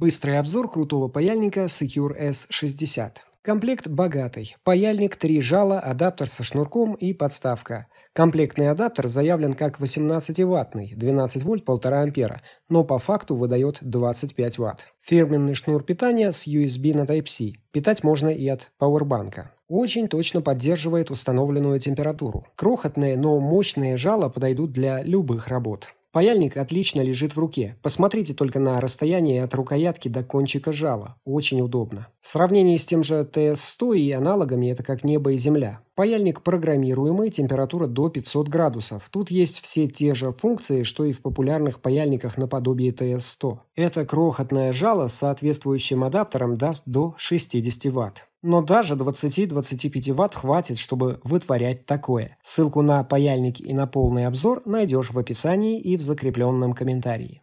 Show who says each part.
Speaker 1: Быстрый обзор крутого паяльника Secure S60. Комплект богатый. Паяльник, три жала, адаптер со шнурком и подставка. Комплектный адаптер заявлен как 18-ваттный, 12 вольт 1,5 ампера, но по факту выдает 25 ватт. Фирменный шнур питания с USB на Type-C. Питать можно и от пауэрбанка очень точно поддерживает установленную температуру. Крохотные, но мощные жала подойдут для любых работ. Паяльник отлично лежит в руке. Посмотрите только на расстояние от рукоятки до кончика жала. Очень удобно. В сравнении с тем же ТС-100 и аналогами это как небо и земля. Паяльник программируемый, температура до 500 градусов. Тут есть все те же функции, что и в популярных паяльниках наподобие ts 100 Это крохотное жало с соответствующим адаптером даст до 60 Вт. Но даже 20-25 Вт хватит, чтобы вытворять такое. Ссылку на паяльник и на полный обзор найдешь в описании и в закрепленном комментарии.